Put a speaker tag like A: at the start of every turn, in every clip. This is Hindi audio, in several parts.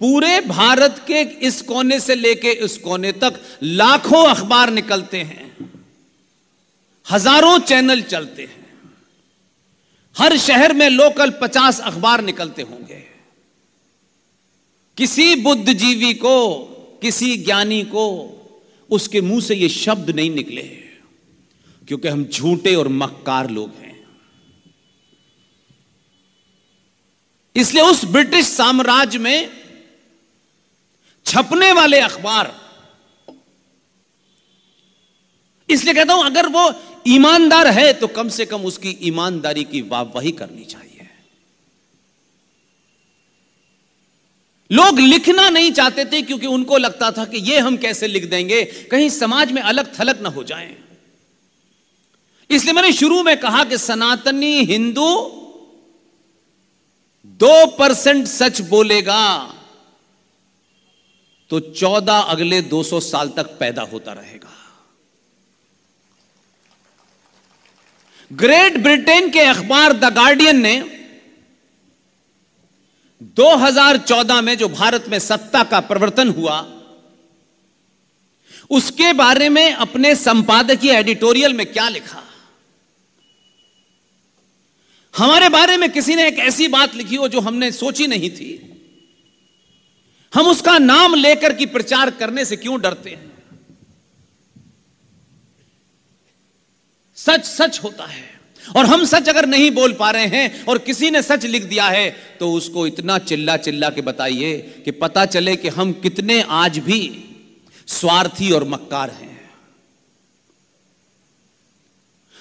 A: पूरे भारत के इस कोने से लेके इस कोने तक लाखों अखबार निकलते हैं हजारों चैनल चलते हैं हर शहर में लोकल पचास अखबार निकलते होंगे किसी बुद्धिजीवी को किसी ज्ञानी को उसके मुंह से ये शब्द नहीं निकले क्योंकि हम झूठे और मक्कार लोग हैं इसलिए उस ब्रिटिश साम्राज्य में छपने वाले अखबार इसलिए कहता हूं अगर वो ईमानदार है तो कम से कम उसकी ईमानदारी की वाहवाही करनी चाहिए लोग लिखना नहीं चाहते थे क्योंकि उनको लगता था कि ये हम कैसे लिख देंगे कहीं समाज में अलग थलग ना हो जाए इसलिए मैंने शुरू में कहा कि सनातनी हिंदू दो परसेंट सच बोलेगा तो 14 अगले 200 साल तक पैदा होता रहेगा ग्रेट ब्रिटेन के अखबार द गार्डियन ने 2014 में जो भारत में सत्ता का परिवर्तन हुआ उसके बारे में अपने संपादकीय एडिटोरियल में क्या लिखा हमारे बारे में किसी ने एक ऐसी बात लिखी हो जो हमने सोची नहीं थी हम उसका नाम लेकर की प्रचार करने से क्यों डरते हैं सच सच होता है और हम सच अगर नहीं बोल पा रहे हैं और किसी ने सच लिख दिया है तो उसको इतना चिल्ला चिल्ला के बताइए कि पता चले कि हम कितने आज भी स्वार्थी और मक्कार हैं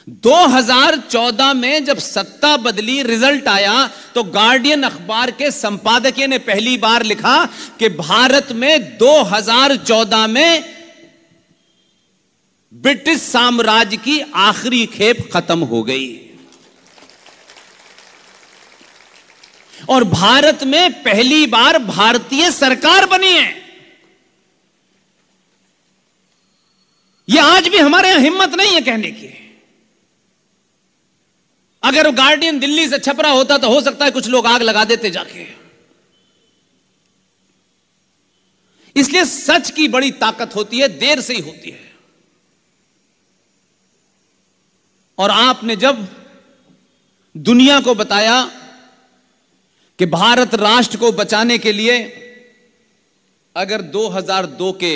A: 2014 में जब सत्ता बदली रिजल्ट आया तो गार्डियन अखबार के संपादकीय ने पहली बार लिखा कि भारत में 2014 में ब्रिटिश साम्राज्य की आखिरी खेप खत्म हो गई और भारत में पहली बार भारतीय सरकार बनी है यह आज भी हमारे यहां हिम्मत नहीं है कहने की अगर वो गार्डियन दिल्ली से छपरा होता तो हो सकता है कुछ लोग आग लगा देते जाके इसलिए सच की बड़ी ताकत होती है देर से ही होती है और आपने जब दुनिया को बताया कि भारत राष्ट्र को बचाने के लिए अगर 2002 के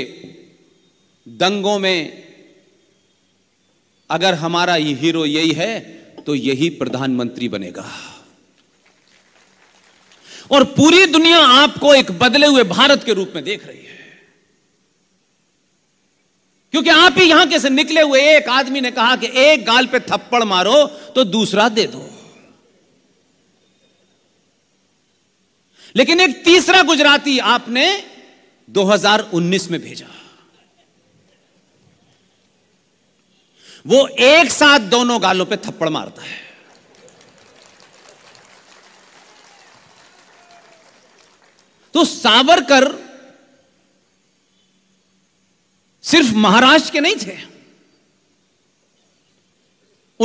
A: दंगों में अगर हमारा ये हीरो यही है तो यही प्रधानमंत्री बनेगा और पूरी दुनिया आपको एक बदले हुए भारत के रूप में देख रही है क्योंकि आप ही यहां के निकले हुए एक आदमी ने कहा कि एक गाल पे थप्पड़ मारो तो दूसरा दे दो लेकिन एक तीसरा गुजराती आपने 2019 में भेजा वो एक साथ दोनों गालों पे थप्पड़ मारता है तो सावरकर सिर्फ महाराष्ट्र के नहीं थे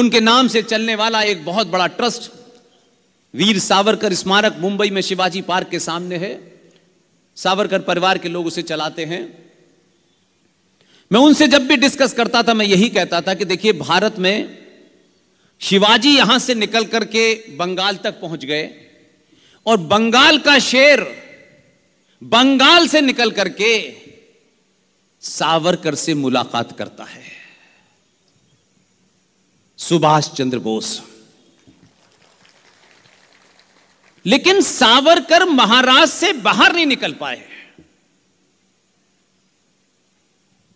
A: उनके नाम से चलने वाला एक बहुत बड़ा ट्रस्ट वीर सावरकर स्मारक मुंबई में शिवाजी पार्क के सामने है सावरकर परिवार के लोग उसे चलाते हैं मैं उनसे जब भी डिस्कस करता था मैं यही कहता था कि देखिए भारत में शिवाजी यहां से निकल करके बंगाल तक पहुंच गए और बंगाल का शेर बंगाल से निकल करके सावरकर से मुलाकात करता है सुभाष चंद्र बोस लेकिन सावरकर महाराज से बाहर नहीं निकल पाए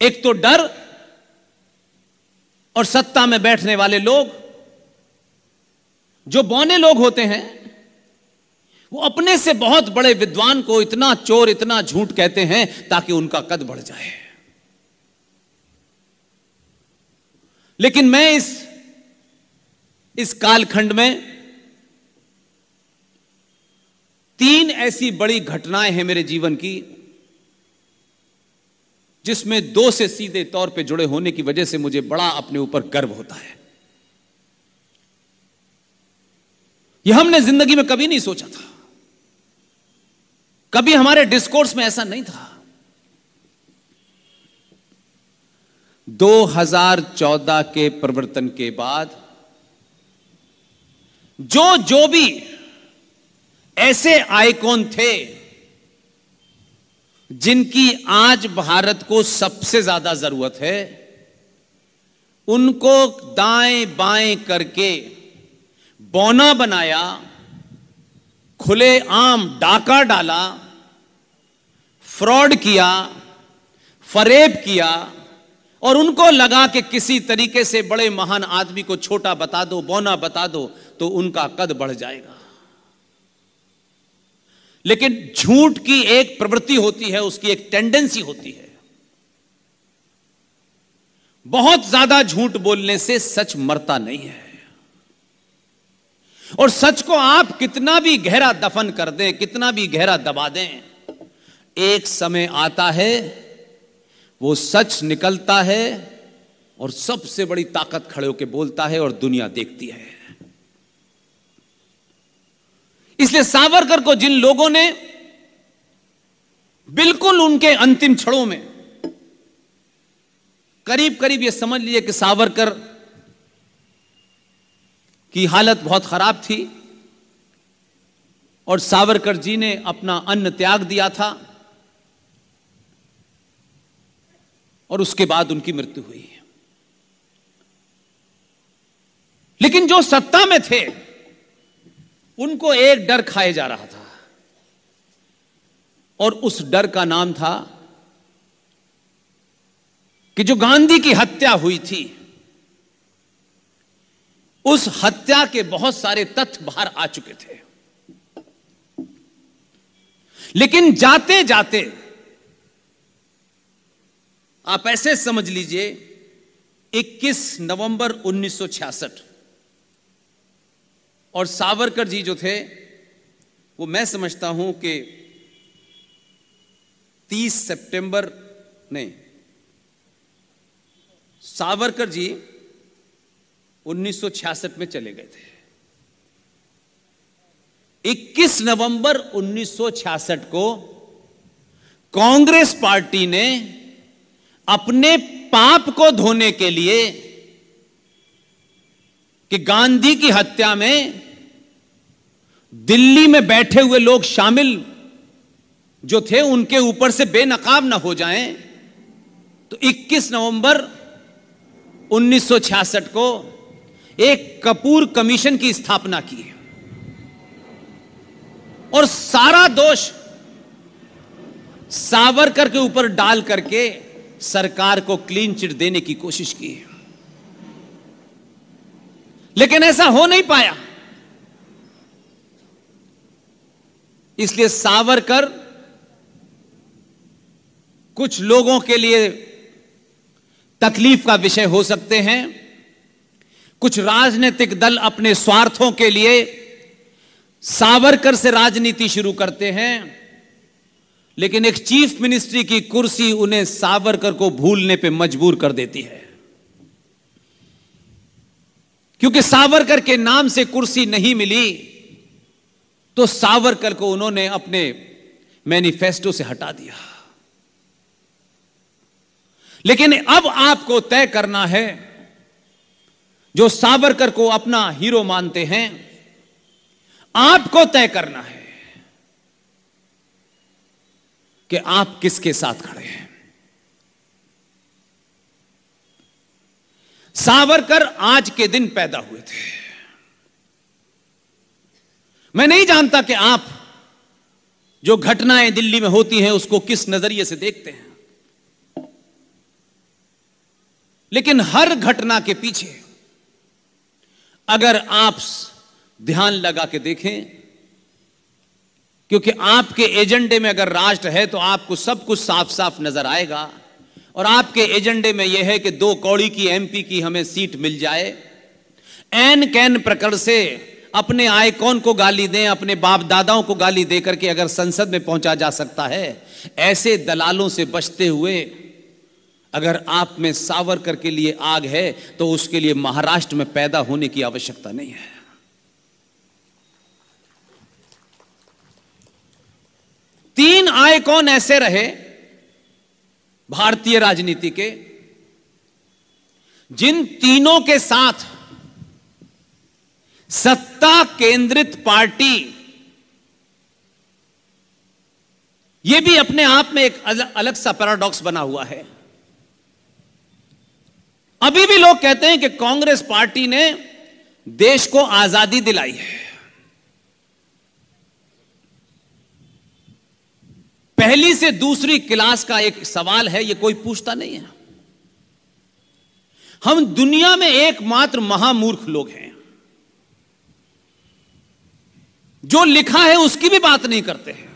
A: एक तो डर और सत्ता में बैठने वाले लोग जो बौने लोग होते हैं वो अपने से बहुत बड़े विद्वान को इतना चोर इतना झूठ कहते हैं ताकि उनका कद बढ़ जाए लेकिन मैं इस इस कालखंड में तीन ऐसी बड़ी घटनाएं हैं मेरे जीवन की जिसमें दो से सीधे तौर पे जुड़े होने की वजह से मुझे बड़ा अपने ऊपर गर्व होता है यह हमने जिंदगी में कभी नहीं सोचा था कभी हमारे डिस्कोर्स में ऐसा नहीं था 2014 के परिवर्तन के बाद जो जो भी ऐसे आइकॉन थे जिनकी आज भारत को सबसे ज्यादा जरूरत है उनको दाएं बाएं करके बौना बनाया खुले आम डाका डाला फ्रॉड किया फरेब किया और उनको लगा कि किसी तरीके से बड़े महान आदमी को छोटा बता दो बौना बता दो तो उनका कद बढ़ जाएगा लेकिन झूठ की एक प्रवृत्ति होती है उसकी एक टेंडेंसी होती है बहुत ज्यादा झूठ बोलने से सच मरता नहीं है और सच को आप कितना भी गहरा दफन कर दें कितना भी गहरा दबा दें एक समय आता है वो सच निकलता है और सबसे बड़ी ताकत खड़े होकर बोलता है और दुनिया देखती है इसलिए सावरकर को जिन लोगों ने बिल्कुल उनके अंतिम क्षणों में करीब करीब यह समझ लीजिए कि सावरकर की हालत बहुत खराब थी और सावरकर जी ने अपना अन्न त्याग दिया था और उसके बाद उनकी मृत्यु हुई है लेकिन जो सत्ता में थे उनको एक डर खाए जा रहा था और उस डर का नाम था कि जो गांधी की हत्या हुई थी उस हत्या के बहुत सारे तथ्य बाहर आ चुके थे लेकिन जाते जाते आप ऐसे समझ लीजिए 21 नवंबर 1966 और सावरकर जी जो थे वो मैं समझता हूं कि 30 सितंबर नहीं सावरकर जी 1966 में चले गए थे 21 नवंबर 1966 को कांग्रेस पार्टी ने अपने पाप को धोने के लिए कि गांधी की हत्या में दिल्ली में बैठे हुए लोग शामिल जो थे उनके ऊपर से बेनकाब ना हो जाएं तो 21 नवंबर 1966 को एक कपूर कमीशन की स्थापना की है और सारा दोष सावरकर के ऊपर डाल करके सरकार को क्लीन चिट देने की कोशिश की है लेकिन ऐसा हो नहीं पाया इसलिए सावरकर कुछ लोगों के लिए तकलीफ का विषय हो सकते हैं कुछ राजनीतिक दल अपने स्वार्थों के लिए सावरकर से राजनीति शुरू करते हैं लेकिन एक चीफ मिनिस्ट्री की कुर्सी उन्हें सावरकर को भूलने पे मजबूर कर देती है क्योंकि सावरकर के नाम से कुर्सी नहीं मिली तो सावरकर को उन्होंने अपने मैनिफेस्टो से हटा दिया लेकिन अब आपको तय करना है जो सावरकर को अपना हीरो मानते हैं आपको तय करना है कि आप किसके साथ खड़े हैं सावरकर आज के दिन पैदा हुए थे मैं नहीं जानता कि आप जो घटनाएं दिल्ली में होती हैं उसको किस नजरिए से देखते हैं लेकिन हर घटना के पीछे अगर आप ध्यान लगा के देखें क्योंकि आपके एजेंडे में अगर राष्ट्र है तो आपको सब कुछ साफ साफ नजर आएगा और आपके एजेंडे में यह है कि दो कौड़ी की एमपी की हमें सीट मिल जाए एन कैन प्रकर से अपने आयकॉन को गाली दें अपने बाप दादाओं को गाली दे करके अगर संसद में पहुंचा जा सकता है ऐसे दलालों से बचते हुए अगर आप में सावरकर के लिए आग है तो उसके लिए महाराष्ट्र में पैदा होने की आवश्यकता नहीं है तीन कौन ऐसे रहे भारतीय राजनीति के जिन तीनों के साथ सत्ता केंद्रित पार्टी यह भी अपने आप में एक अलग सा पैराडॉक्स बना हुआ है अभी भी लोग कहते हैं कि कांग्रेस पार्टी ने देश को आजादी दिलाई है पहली से दूसरी क्लास का एक सवाल है यह कोई पूछता नहीं है हम दुनिया में एकमात्र महामूर्ख लोग हैं जो लिखा है उसकी भी बात नहीं करते हैं